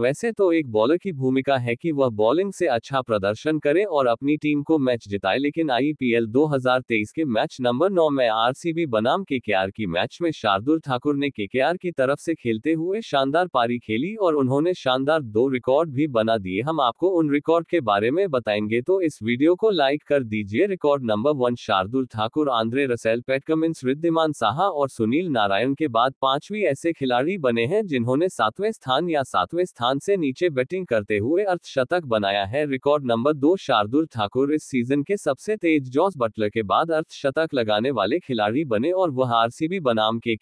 वैसे तो एक बॉलर की भूमिका है कि वह बॉलिंग से अच्छा प्रदर्शन करे और अपनी टीम को मैच जिताए लेकिन आईपीएल 2023 के मैच नंबर 9 में आरसीबी बनाम केकेआर की मैच में शार्दुल ठाकुर ने केकेआर की तरफ से खेलते हुए शानदार पारी खेली और उन्होंने शानदार दो रिकॉर्ड भी बना दिए हम आपको उन रिकॉर्ड के बारे में बताएंगे तो इस वीडियो को लाइक कर दीजिए record number one Shardul Thakur Andre Russell Pat Cummins Wriddhiman Saha और सुनील नारायण के बाद पांचवी ऐसे खिलाड़ी बने हैं जिन्होंने सातवें स्थान या सातवें स्थान स्थान से नीचे बैटिंग करते हुए अर्थशतक बनाया है रिकॉर्ड नंबर दो शार्दुल ठाकुर इस सीजन के सबसे तेज जॉस बटलर के बाद अर्थशतक लगाने वाले खिलाड़ी बने और वह आरसीबी बनाम के